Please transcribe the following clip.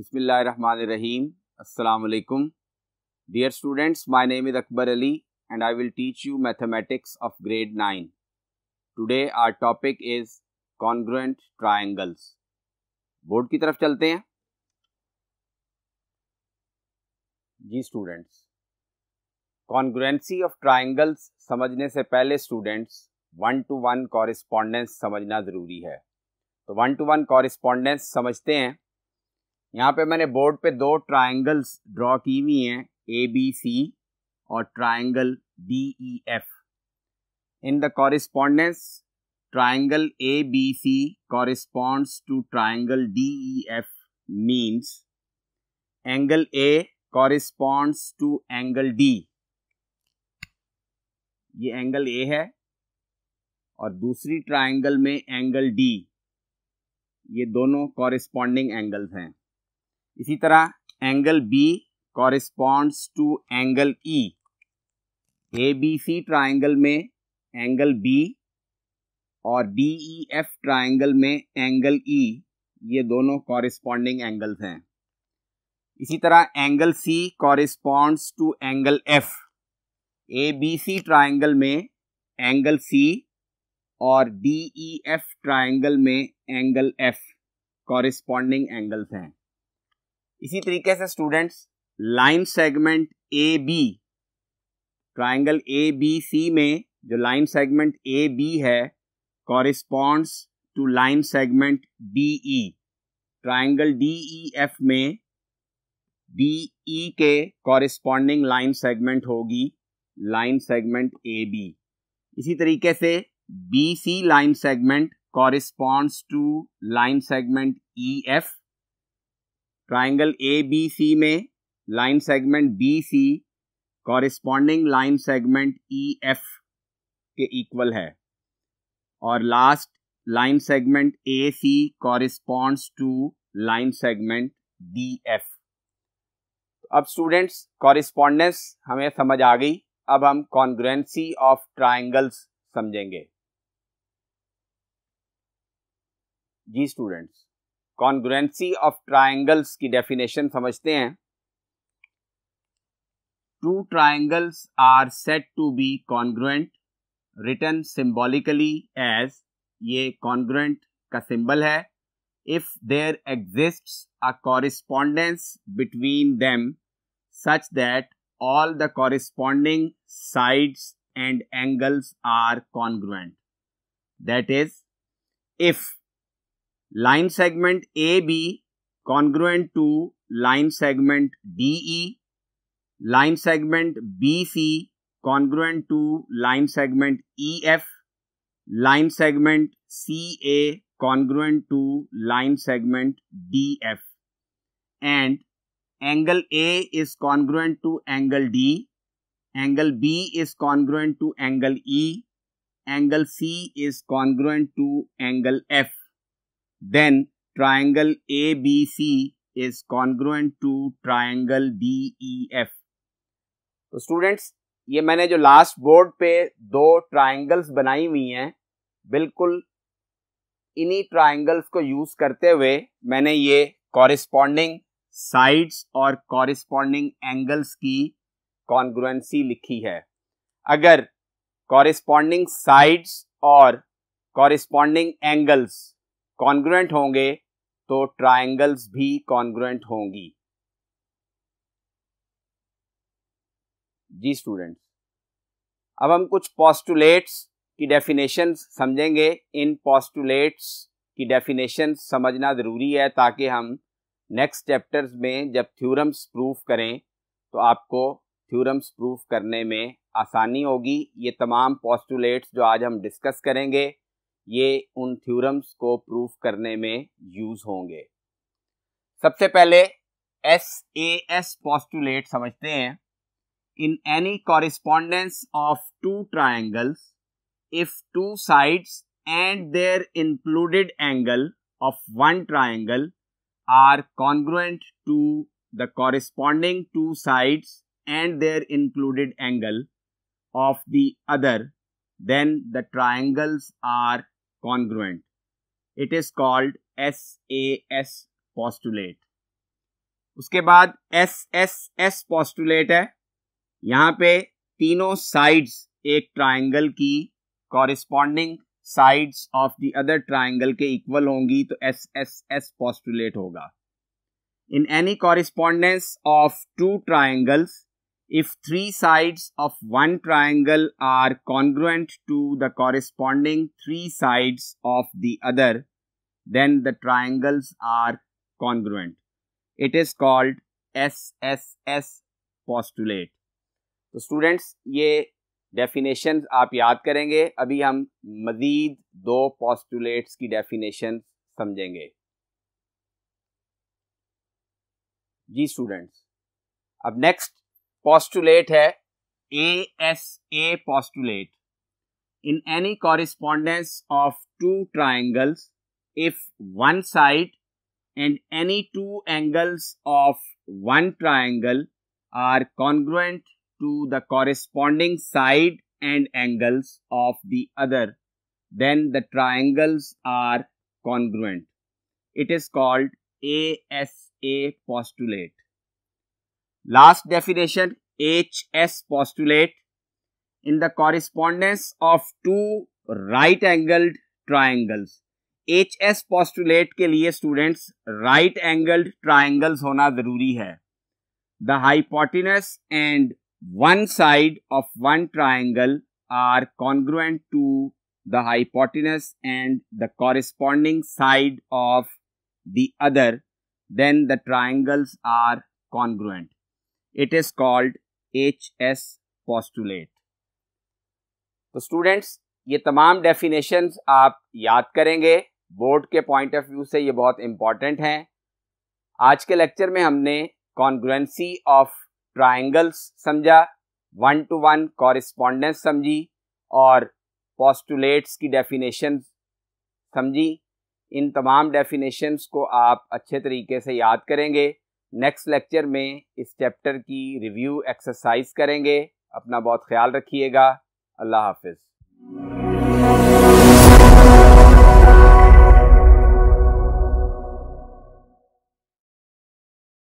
बिस्मिल्लाहमानीम अलैक्म dear students my name is Akbar Ali and I will teach you mathematics of grade nine today our topic is congruent triangles board की तरफ चलते हैं जी students congruency of triangles समझने से पहले students one to one correspondence समझना ज़रूरी है तो वन टू वन कॉरिस्पॉन्डेंस समझते हैं यहाँ पे मैंने बोर्ड पे दो ट्राइंगल्स ड्रॉ की हुई हैं ए बी सी और triangle D E F in the correspondence corresponds to triangle D E F means angle A corresponds to angle D ये एंगल ए है और दूसरी ट्राइंगल में एंगल डी ये दोनों कॉरिस्पॉन्डिंग एंगल्स हैं इसी तरह angle B corresponds to angle E A B C triangle में एंगल बी और डी ई एफ ट्राइंगल में एंगल ई e, ये दोनों कॉरिस्पॉन्डिंग एंगल्स हैं इसी तरह angle C corresponds to angle F A B C triangle में angle C और डी ई एफ ट्राइंगल में एंगल एफ कॉरिस्पॉन्डिंग एंगल्स हैं इसी तरीके से students line segment A B triangle A B C में जो लाइन सेगमेंट ए बी है corresponds to line segment D E triangle D E F में D E e के कॉरिस्पॉन्डिंग लाइन सेगमेंट होगी लाइन सेगमेंट ए बी इसी तरीके से B C line segment corresponds to line segment E F triangle A B C में line segment B C corresponding line segment E F के equal है और last line segment A C corresponds to line segment D F अब students correspondence हमें समझ आ गई अब हम कॉन्ग्रेंसी ऑफ ट्राइंगल्स समझेंगे जी स्टूडेंट्स कॉन्ग्रेंसी ऑफ ट्राइंगल्स की डेफिनेशन समझते हैं two triangles are said to be congruent written symbolically as ये कॉन्ग्रुएंट का सिंबल है if there exist a correspondence between them such that all the corresponding sides and angles are congruent. That is, if line segment AB congruent to line segment DE, line segment BC congruent to line segment EF, line segment CA congruent to line segment DF and angle A is congruent to angle D, angle B is congruent to angle E, angle C is congruent to angle F. Then triangle ABC is congruent to triangle DEF. तो students ये मैंने जो last board पे दो triangles बनाई हुई हैं बिल्कुल इन्हीं ट्रायंगल्स को यूज़ करते हुए मैंने ये कॉरिस्पॉन्डिंग साइड्स और कॉरिस्पॉन्डिंग एंगल्स की कॉन्ग्रुएंसी लिखी है अगर कॉरिस्पॉन्डिंग साइड्स और कॉरिस्पॉन्डिंग एंगल्स कॉन्ग्रुएंट होंगे तो ट्राइंगल्स भी कॉन्ग्रुएंट होंगी जी स्टूडेंट्स अब हम कुछ पॉस्टुलेट्स की डेफिनेशन समझेंगे इन पॉस्टुलेट्स की डेफिनेशन समझना ज़रूरी है ताकि हम नेक्स्ट चैप्टर्स में जब थ्योरम्स प्रूफ करें तो आपको थ्योरम्स प्रूफ करने में आसानी होगी ये तमाम पॉस्टुलेट्स जो आज हम डिस्कस करेंगे ये उन थ्योरम्स को प्रूफ करने में यूज़ होंगे सबसे पहले एस ए एस पॉस्टुलेट समझते हैं in any correspondence of two triangles if two sides and their included angle of one triangle are congruent to the corresponding two sides and their included angle of the other, then the triangles are congruent. It is called SAS postulate. उसके बाद S S S postulate है यहाँ पे तीनों sides एक triangle की corresponding sides of the other triangle के equal होंगी तो एस एस एस पॉस्टुलेट होगा in any correspondence of two triangles if three sides of one triangle are congruent to the corresponding three sides of the other then the triangles are congruent it is called S S S postulate तो students ये definition आप याद करेंगे अभी हम मज़ीद दो postulates की डेफिनेशन समझेंगे जी स्टूडेंट्स अब नेक्स्ट पॉस्टुलेट है A S A postulate in any correspondence of two triangles if one side and any two angles of one triangle are congruent to the corresponding side and angles of the other, then the triangles are congruent. It is called ASA postulate. Last definition HS postulate. In the correspondence of two right angled triangles. HS postulate के लिए students right angled triangles होना जरूरी है. The hypotenuse and one side of one triangle are congruent to the hypotenuse and the corresponding side of the other, then the triangles are congruent. It is called HS postulate. तो students ये तमाम definitions आप याद करेंगे board के point of view से ये बहुत इम्पॉर्टेंट हैं आज के लेक्चर में हमने कॉन्ग्रुएंसी ऑफ ट्राइंगल्स समझा वन टू वन कॉरिस्पॉन्डेंस समझी और पॉस्टुलेट्स की डेफिनेशन समझी इन तमाम डेफिनेशंस को आप अच्छे तरीके से याद करेंगे नेक्स्ट लेक्चर में इस चैप्टर की रिव्यू एक्सरसाइज करेंगे अपना बहुत ख्याल रखिएगा अल्लाह हाफिज़